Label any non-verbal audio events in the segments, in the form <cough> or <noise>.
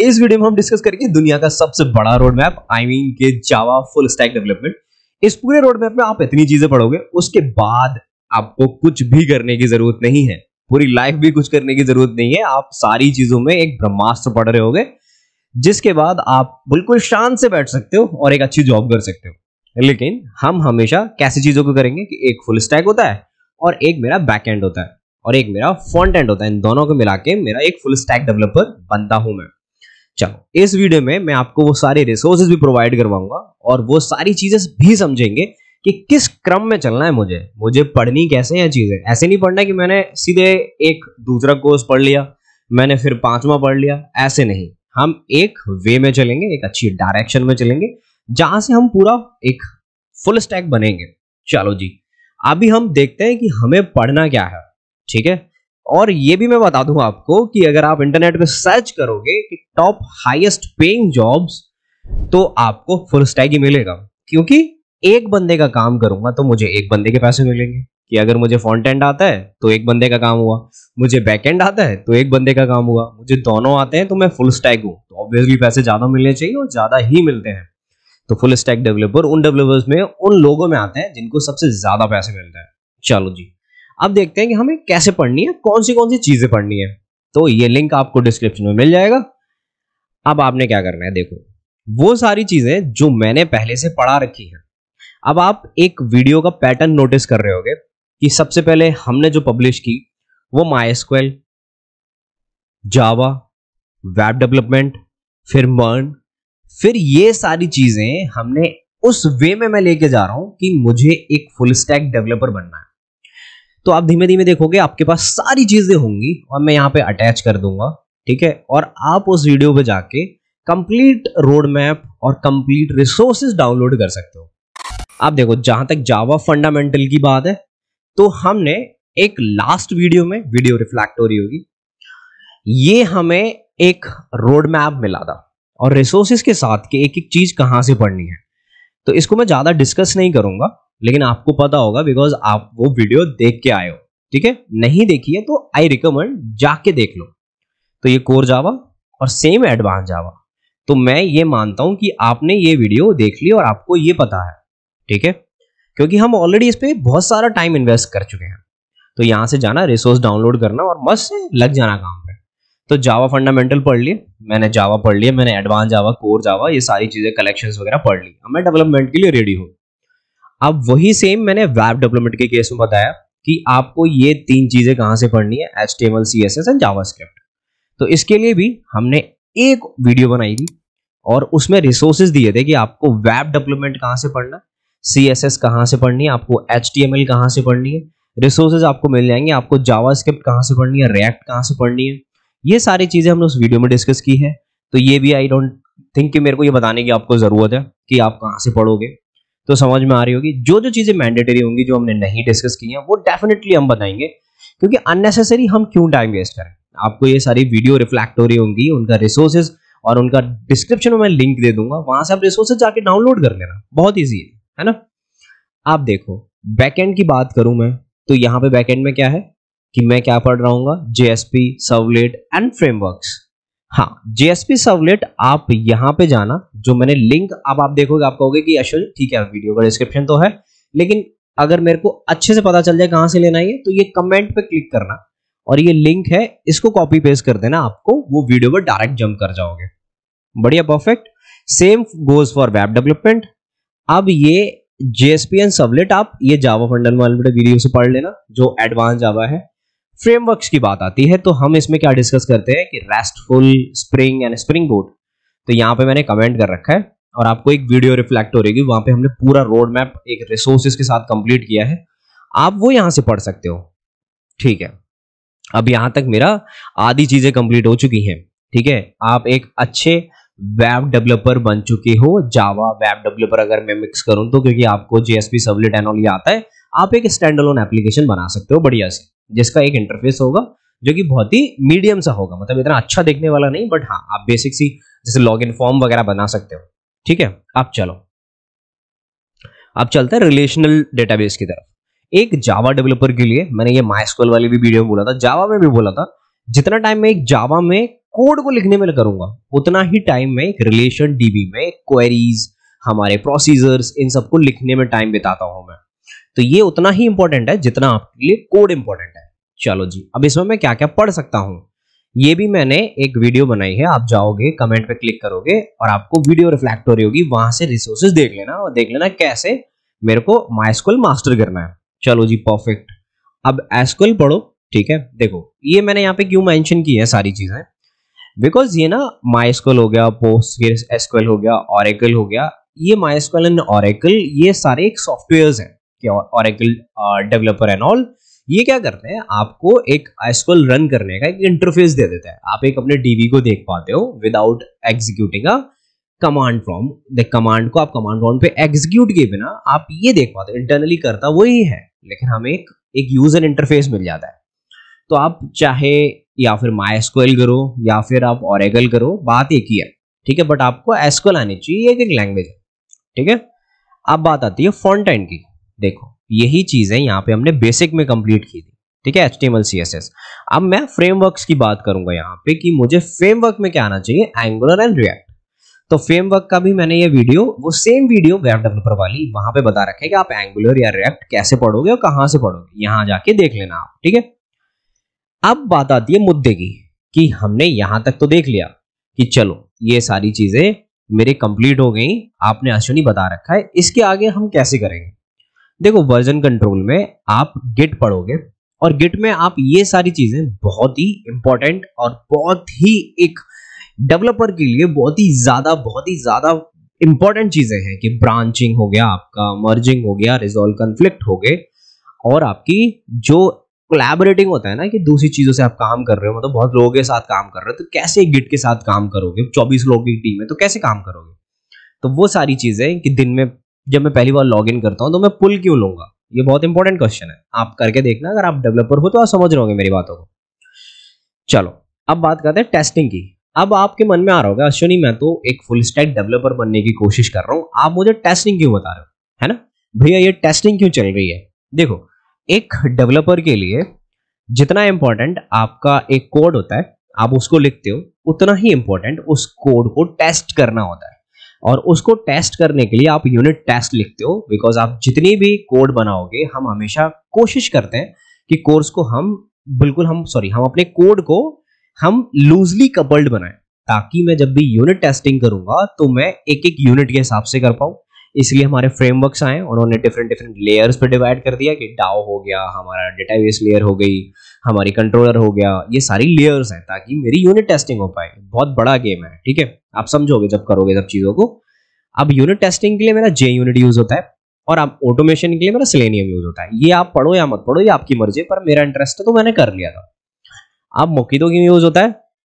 इस वीडियो में हम डिस्कस करेंगे दुनिया का सबसे बड़ा रोड मैप आई मीन के जावा फुल स्टैक डेवलपमेंट इस पूरे रोड मैप में आप इतनी चीजें पढ़ोगे उसके बाद आपको कुछ भी करने की जरूरत नहीं है पूरी लाइफ भी कुछ करने की जरूरत नहीं है आप सारी चीजों में एक ब्रह्मास्त्र पढ़ रहे होगे जिसके बाद आप बिल्कुल शांत से बैठ सकते हो और एक अच्छी जॉब कर सकते हो लेकिन हम हमेशा कैसी चीजों को करेंगे कि एक फुल स्टैक होता है और एक मेरा बैक एंड होता है और एक मेरा फ्रंट एंड होता है इन दोनों को मिला के मेरा एक फुल स्टैक डेवलपर बनता हूं मैं चलो इस वीडियो में मैं आपको वो सारे रिसोर्सेज भी प्रोवाइड करवाऊंगा और वो सारी चीजें भी समझेंगे कि किस क्रम में चलना है मुझे मुझे पढ़नी कैसे है चीजें ऐसे नहीं पढ़ना कि मैंने सीधे एक दूसरा कोर्स पढ़ लिया मैंने फिर पांचवा पढ़ लिया ऐसे नहीं हम एक वे में चलेंगे एक अच्छी डायरेक्शन में चलेंगे जहां से हम पूरा एक फुल स्टैक बनेंगे चलो जी अभी हम देखते हैं कि हमें पढ़ना क्या है ठीक है और ये भी मैं बता दूं आपको कि अगर आप इंटरनेट पे सर्च करोगे कि टॉप हाईएस्ट पेइंग जॉब्स तो आपको फुल स्टैग ही मिलेगा क्योंकि एक बंदे का काम करूंगा तो मुझे एक बंदे के पैसे मिलेंगे कि अगर मुझे फ्रंट एंड आता है तो एक बंदे का काम हुआ मुझे बैक एंड आता है तो एक बंदे का काम हुआ मुझे दोनों आते हैं तो मैं फुल स्टैग हूँ तो ऑब्वियसली पैसे ज़्यादा मिलने चाहिए और ज़्यादा ही मिलते हैं तो फुल स्टैक डेवलपर उन डेवलपर्स में उन लोगों में आते हैं जिनको सबसे ज़्यादा पैसे मिलते हैं चलो जी अब देखते हैं कि हमें कैसे पढ़नी है कौन सी कौन सी चीजें पढ़नी है तो ये लिंक आपको डिस्क्रिप्शन में मिल जाएगा अब आपने क्या करना है देखो वो सारी चीजें जो मैंने पहले से पढ़ा रखी हैं अब आप एक वीडियो का पैटर्न नोटिस कर रहे होगे कि सबसे पहले हमने जो पब्लिश की वो माइस्क्वेल जावा वेब डेवलपमेंट फिर मर्न फिर ये सारी चीजें हमने उस वे में मैं लेके जा रहा हूं कि मुझे एक फुल स्टैक डेवलपर बनना है तो आप धीमे धीमे देखोगे आपके पास सारी चीज़ें होंगी और मैं यहाँ पे अटैच कर दूंगा ठीक है और आप उस वीडियो पे जाके कंप्लीट रोड मैप और कंप्लीट रिसोर्सेज डाउनलोड कर सकते हो आप देखो जहां तक जावा फंडामेंटल की बात है तो हमने एक लास्ट वीडियो में वीडियो रिफ्लेक्ट हो रही होगी ये हमें एक रोड मैप मिला था और रिसोर्सेज के साथ के एक एक चीज़ कहां से पढ़नी है तो इसको मैं ज़्यादा डिस्कस नहीं करूंगा लेकिन आपको पता होगा बिकॉज आप वो वीडियो देख के आए हो ठीक है नहीं देखी है तो आई रिकमेंड जाके देख लो तो ये कोर जावा और सेम एडवांस जावा तो मैं ये मानता हूं कि आपने ये वीडियो देख ली और आपको ये पता है ठीक है क्योंकि हम ऑलरेडी इस पर बहुत सारा टाइम इन्वेस्ट कर चुके हैं तो यहां से जाना रिसोर्स डाउनलोड करना और मस्त से लग जाना काम पे तो जावा फंडामेंटल पढ़ लिए मैंने जावा पढ़ लिया मैंने एडवांस जावा कोर जावा ये सारी चीज़ें कलेक्शंस वगैरह पढ़ ली मैं डेवलपमेंट के लिए रेडी हूँ अब वही सेम मैंने वेब डेवलपमेंट के केस में बताया कि आपको ये तीन चीजें कहां से पढ़नी है H T M L C S S and JavaScript तो इसके लिए भी हमने एक वीडियो बनाई थी और उसमें रिसोर्सेज दिए थे कि आपको वेब डेवलपमेंट कहां से पढ़ना सी एस एस कहाँ से पढ़नी है आपको एच टी एम एल कहाँ से पढ़नी है रिसोर्सेज आपको मिल जाएंगे आपको जावा स्क्रिप्ट कहाँ से पढ़नी है रिएक्ट कहाँ से पढ़नी है ये सारी चीज़ें हमने उस वीडियो में डिस्कस की है तो ये भी आई डोंट थिंक कि मेरे को ये बताने की आपको ज़रूरत है कि आप कहाँ से पढ़ोगे तो समझ में आ रही होगी जो जो चीज़ें मैंडेटरी होंगी जो हमने नहीं डिस्कस की है वो डेफिनेटली हम बताएंगे क्योंकि अननेसेसरी हम क्यों टाइम वेस्ट करें आपको ये सारी वीडियो रिफ्लेक्ट हो रही होंगी उनका रिसोर्सेज और उनका डिस्क्रिप्शन में मैं लिंक दे दूंगा वहां से आप रिसोर्सेज जाके डाउनलोड कर लेना बहुत ईजी है है ना आप देखो बैकएंड की बात करूं मैं तो यहाँ पे बैकएंड में क्या है कि मैं क्या पढ़ रहा हूँ जेएसपी सर्वलेट एंड फ्रेमवर्क्स हाँ जीएसपी सर्वलेट आप यहां पे जाना जो मैंने लिंक अब आप देखोगे आप कहोगे कि अशोक ठीक है वीडियो का डिस्क्रिप्शन तो है लेकिन अगर मेरे को अच्छे से पता चल जाए कहां से लेना है तो ये कमेंट पे क्लिक करना और ये लिंक है इसको कॉपी पेस्ट कर देना आपको वो वीडियो पर डायरेक्ट जम्प कर जाओगे बढ़िया perfect same goes for web development अब ये जेएसपी एंड सबलेट आप ये जावा फंडल वीडियो से पढ़ लेना जो एडवांस जावा है फ्रेमवर्क्स की बात आती है तो हम इसमें क्या डिस्कस करते हैं कि RESTful Spring and Spring Boot तो यहाँ पे मैंने कमेंट कर रखा है और आपको एक वीडियो रिफ्लेक्ट हो रही वहां पे हमने पूरा रोड मैप एक रिसोर्सिस के साथ कंप्लीट किया है आप वो यहां से पढ़ सकते हो ठीक है अब यहाँ तक मेरा आधी चीज़ें कंप्लीट हो चुकी हैं ठीक है आप एक अच्छे वेब डेवलपर बन चुके हो जावा वेब डेवलपर अगर मैं मिक्स करूं तो क्योंकि आपको जेएसपी सबलेट एनऑल आता है आप एक स्टैंड अलोन एप्लीकेशन बना सकते हो बढ़िया से जिसका एक इंटरफेस होगा जो कि बहुत ही मीडियम सा होगा मतलब इतना अच्छा देखने वाला नहीं बट हाँ आप बेसिक सी जैसे लॉग इन फॉर्म वगैरह बना सकते हो ठीक है आप चलो आप चलते हैं रिलेशनल डेटाबेस की तरफ एक जावा डेवलपर के लिए मैंने ये माइस्कोल वाली भी वीडियो में बोला था जावा में भी बोला था जितना टाइम मैं एक जावा में कोड को लिखने में करूंगा उतना ही टाइम मैं एक रिलेशन डीबी में क्वेरीज हमारे प्रोसीजर्स इन सबको लिखने में टाइम बिताता हूं मैं तो ये उतना ही इंपॉर्टेंट है जितना आपके लिए कोड इंपॉर्टेंट है चलो जी अब इसमें मैं क्या क्या पढ़ सकता हूं ये भी मैंने एक वीडियो बनाई है आप जाओगे कमेंट पे क्लिक करोगे और आपको वीडियो रिफ्लेक्ट हो रही होगी वहां से रिसोर्सेज देख लेना और देख लेना कैसे मेरे को माइस्कुल मास्टर करना है चलो जी परफेक्ट अब एसक्यूएल पढ़ो ठीक है देखो ये मैंने यहाँ पे क्यों मेंशन की है सारी चीजें बिकॉज ये ना माइस्कुल हो गया पोस्ट एसक्यूएल हो गया ऑरेकल हो गया ये माइस्कुल एंड ऑरेकल ये सारे एक सॉफ्टवेयर हैं ऑरेकल डेवलपर एंड ऑल ये क्या करते हैं आपको एक एसक्यूएल रन करने का एक इंटरफेस दे देता है आप एक अपने डीवी को देख पाते हो without executing a command from the command को आप कमांड फ्रॉम पे एग्जीक्यूट किए बिना आप ये देख पाते हो इंटरनली करता वही है लेकिन हमें एक एक यूजर इंटरफेस मिल जाता है तो आप चाहे या फिर माई एसक्यूएल करो या फिर आप ऑरेगल करो बात एक ही है ठीक है बट आपको एसक्यूएल आनी चाहिए एक एक लैंग्वेज ठीक है अब बात आती है फॉन्टाइन की देखो यही चीज़ें यहाँ पे हमने बेसिक में कंप्लीट की थी ठीक है एच टी एम अब मैं फ्रेमवर्क्स की बात करूंगा यहाँ पे कि मुझे फ्रेमवर्क में क्या आना चाहिए एंगुलर एंड रिएक्ट तो फ्रेमवर्क का भी मैंने ये वीडियो वो सेम वीडियो वेब डेवलपर वाली वहां पे बता रखे कि आप एंगुलर या रिएक्ट कैसे पढ़ोगे और कहां से पढ़ोगे यहां जाके देख लेना आप ठीक है अब बात आती है मुद्दे की कि हमने यहां तक तो देख लिया कि चलो ये सारी चीजें मेरे कंप्लीट हो गई आपने अश्विनी बता रखा है इसके आगे हम कैसे करेंगे देखो वर्जन कंट्रोल में आप गिट पढ़ोगे और गिट में आप ये सारी चीजें बहुत ही इंपॉर्टेंट और बहुत ही एक डेवलपर के लिए बहुत ही ज्यादा बहुत ही ज्यादा इंपॉर्टेंट चीजें हैं कि ब्रांचिंग हो गया आपका मर्जिंग हो गया रिजोल्व कंफ्लिक्ट हो गए और आपकी जो कोलैबोरेटिंग होता है ना कि दूसरी चीजों से आप काम कर रहे हो मतलब बहुत लोगों के साथ काम कर रहे हो तो कैसे गिट के साथ काम करोगे 24 लोगों की टीम है तो कैसे काम करोगे तो वो सारी चीजें कि दिन में जब मैं पहली बार लॉग इन करता हूँ तो मैं पुल क्यों लूंगा ये बहुत इंपॉर्टेंट क्वेश्चन है आप करके देखना अगर आप डेवलपर हो तो आप समझ रहे मेरी बातों को चलो अब बात करते हैं टेस्टिंग की अब आपके मन में आ रहा होगा अश्विनी मैं तो एक फुल स्टैक डेवलपर बनने की कोशिश कर रहा हूँ आप मुझे टेस्टिंग क्यों बता रहे हो है ना भैया ये टेस्टिंग क्यों चल रही है देखो एक डेवलपर के लिए जितना इम्पोर्टेंट आपका एक कोड होता है आप उसको लिखते हो उतना ही इम्पोर्टेंट उस कोड को टेस्ट करना होता है और उसको टेस्ट करने के लिए आप यूनिट टेस्ट लिखते हो बिकॉज आप जितनी भी कोड बनाओगे हम हमेशा कोशिश करते हैं कि कोर्स को हम बिल्कुल हम सॉरी हम अपने कोड को हम लूजली कपल्ड बनाएं ताकि मैं जब भी यूनिट टेस्टिंग करूंगा तो मैं एक एक यूनिट के हिसाब से कर पाऊं इसलिए हमारे फ्रेमवर्क्स आए उन्होंने डिफरेंट डिफरेंट लेयर्स पर डिवाइड कर दिया कि डाओ हो गया हमारा डेटाबेस लेयर हो गई हमारी कंट्रोलर हो गया ये सारी लेयर्स हैं ताकि मेरी यूनिट टेस्टिंग हो पाए बहुत बड़ा गेम है ठीक है आप समझोगे जब करोगे सब चीज़ों को अब यूनिट टेस्टिंग के लिए मेरा जे यूनिट यूज़ होता है और आप ऑटोमेशन के लिए मेरा सिलेनियम यूज़ होता है ये आप पढ़ो या मत पढ़ो ये आपकी मर्जी पर मेरा इंटरेस्ट है तो मैंने कर लिया था अब तो क्यों यूज़ होता है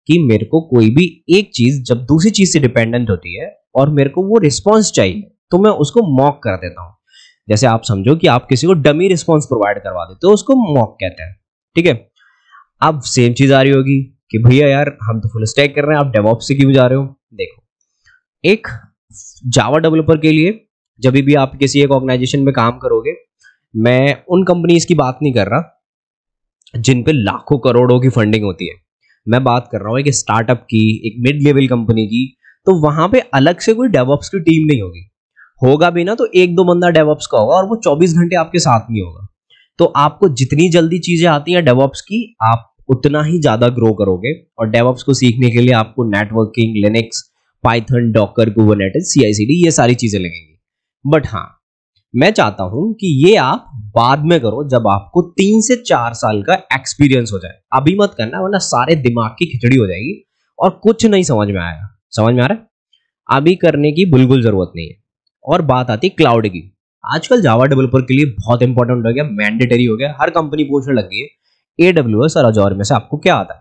कि मेरे को कोई भी एक चीज़ जब दूसरी चीज़ से डिपेंडेंट होती है और मेरे को वो रिस्पॉन्स चाहिए तो मैं उसको मॉक कर देता हूं जैसे आप समझो कि आप किसी को डमी रिस्पॉन्स प्रोवाइड करवा देते हो उसको मॉक कहते हैं ठीक है अब सेम चीज आ रही होगी कि भैया यार हम तो फुल स्टैक कर रहे हैं आप डेवॉप्स से क्यों जा रहे हो देखो एक जावा डेवलपर के लिए जब भी आप किसी एक ऑर्गेनाइजेशन में काम करोगे मैं उन कंपनीज की बात नहीं कर रहा जिन पे लाखों करोड़ों की फंडिंग होती है मैं बात कर रहा हूँ एक स्टार्टअप की एक मिड लेवल कंपनी की तो वहां पे अलग से कोई डेवॉप्स की टीम नहीं होगी होगा भी ना तो एक दो बंदा डेवॉप्स का होगा और वो 24 घंटे आपके साथ में होगा तो आपको जितनी जल्दी चीजें आती हैं डेवॉप्स की आप उतना ही ज्यादा ग्रो करोगे और डेवॉप्स को सीखने के लिए आपको networking Linux Python Docker Kubernetes CICD ये सारी चीजें लगेंगी बट हाँ मैं चाहता हूं कि ये आप बाद में करो जब आपको तीन से चार साल का एक्सपीरियंस हो जाए अभी मत करना वरना सारे दिमाग की खिचड़ी हो जाएगी और कुछ नहीं समझ में आएगा समझ में आ रहा है अभी करने की बिल्कुल जरूरत नहीं है और बात आती है क्लाउड की आजकल जावा डेवलपर के लिए बहुत इंपॉर्टेंट हो गया मैंडेटरी हो गया हर कंपनी पूछने लग गई है ए डब्ल्यू एस और अजॉर में से आपको क्या आता है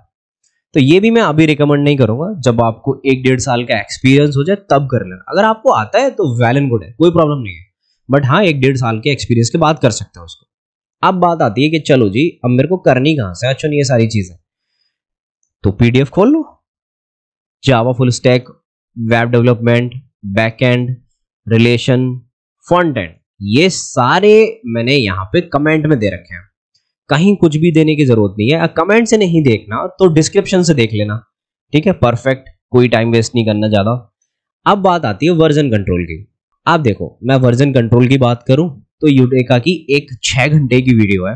तो ये भी मैं अभी रिकमेंड नहीं करूंगा जब आपको एक डेढ़ साल का एक्सपीरियंस हो जाए तब कर लेना अगर आपको आता है तो वेल एंड गुड है कोई प्रॉब्लम नहीं है बट हाँ एक डेढ़ साल के एक्सपीरियंस के बाद कर सकते हो उसको अब बात आती है कि चलो जी अब मेरे को करनी कहाँ से अच्छा नहीं ये सारी चीजें तो पीडीएफ खोल लो Java full stack web development back end relation and ये सारे मैंने यहाँ पे कमेंट में दे रखे हैं कहीं कुछ भी देने की जरूरत नहीं है कमेंट से नहीं देखना तो डिस्क्रिप्शन से देख लेना ठीक है परफेक्ट कोई टाइम वेस्ट नहीं करना ज़्यादा अब बात आती है वर्जन कंट्रोल की आप देखो मैं वर्जन कंट्रोल की बात करूं तो यूडेका की एक छह घंटे की वीडियो है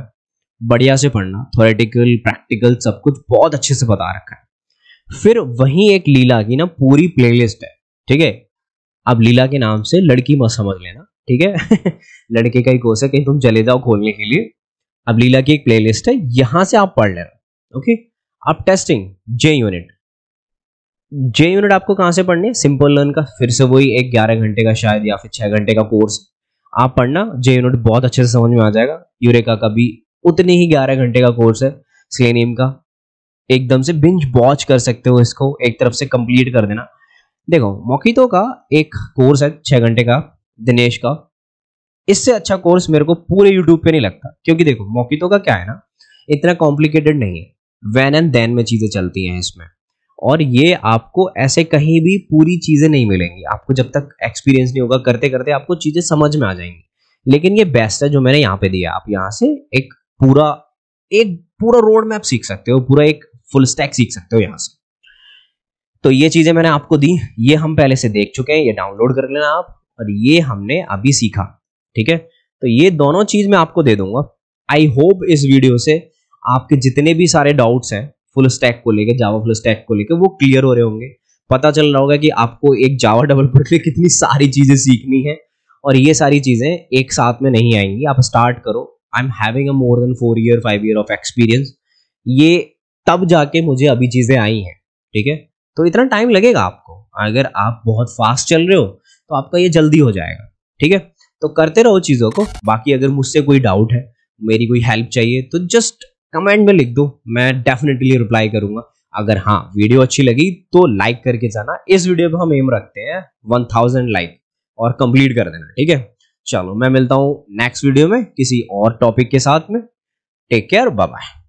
बढ़िया से पढ़ना थोरेटिकल प्रैक्टिकल सब कुछ बहुत अच्छे से बता रखा है फिर वही एक लीला की ना पूरी प्लेलिस्ट है ठीक है आप लीला के नाम से लड़की मत समझ लेना ठीक है <laughs> लड़के का ही कोर्स है कहीं तुम चले जाओ खोलने के लिए अब लीला की एक प्लेलिस्ट है यहां से आप पढ़ लेना ओके अब testing JUnit JUnit आपको कहां से पढ़नी है सिंपल लर्न का फिर से वही एक ग्यारह घंटे का शायद या फिर छह घंटे का कोर्स आप पढ़ना जे यूनिट बहुत अच्छे से समझ में आ जाएगा यूरेका का भी उतने ही ग्यारह घंटे का कोर्स है स्लेनियम का एकदम से बिंज वॉच कर सकते हो इसको एक तरफ से कंप्लीट कर देना देखो मोकितो का एक कोर्स है छः घंटे का दिनेश का इससे अच्छा कोर्स मेरे को पूरे यूट्यूब पे नहीं लगता क्योंकि देखो मोकितो का क्या है ना इतना कॉम्प्लिकेटेड नहीं है वैन एंड देन में चीज़ें चलती हैं इसमें और ये आपको ऐसे कहीं भी पूरी चीज़ें नहीं मिलेंगी आपको जब तक एक्सपीरियंस नहीं होगा करते करते आपको चीज़ें समझ में आ जाएंगी लेकिन ये बेस्ट है जो मैंने यहाँ पे दिया आप यहाँ से एक पूरा एक पूरा रोड मैप सीख सकते हो पूरा एक फुल स्टैक सीख सकते हो यहाँ से तो ये चीज़ें मैंने आपको दी ये हम पहले से देख चुके हैं ये डाउनलोड कर लेना आप और ये हमने अभी सीखा ठीक है तो ये दोनों चीज़ मैं आपको दे दूंगा आई होप इस वीडियो से आपके जितने भी सारे डाउट्स हैं फुल स्टैक को लेकर जावा फुल स्टैक को लेकर वो क्लियर हो रहे होंगे पता चल रहा होगा कि आपको एक जावा डबल पर कितनी सारी चीज़ें सीखनी है और ये सारी चीज़ें एक साथ में नहीं आएंगी आप स्टार्ट करो I am having a more than four year five year of experience ये तब जाके मुझे अभी चीज़ें आई हैं ठीक है तो इतना टाइम लगेगा आपको अगर आप बहुत फास्ट चल रहे हो तो आपका ये जल्दी हो जाएगा ठीक है तो करते रहो चीज़ों को बाकी अगर मुझसे कोई डाउट है मेरी कोई हेल्प चाहिए तो जस्ट कमेंट में लिख दो मैं डेफिनेटली रिप्लाई करूंगा अगर हाँ वीडियो अच्छी लगी तो लाइक करके जाना इस वीडियो पर हम एम रखते हैं वन थाउजेंड लाइक और कंप्लीट कर देना ठीक है चलो मैं मिलता हूँ नेक्स्ट वीडियो में किसी और टॉपिक के साथ में टेक केयर बाय बाय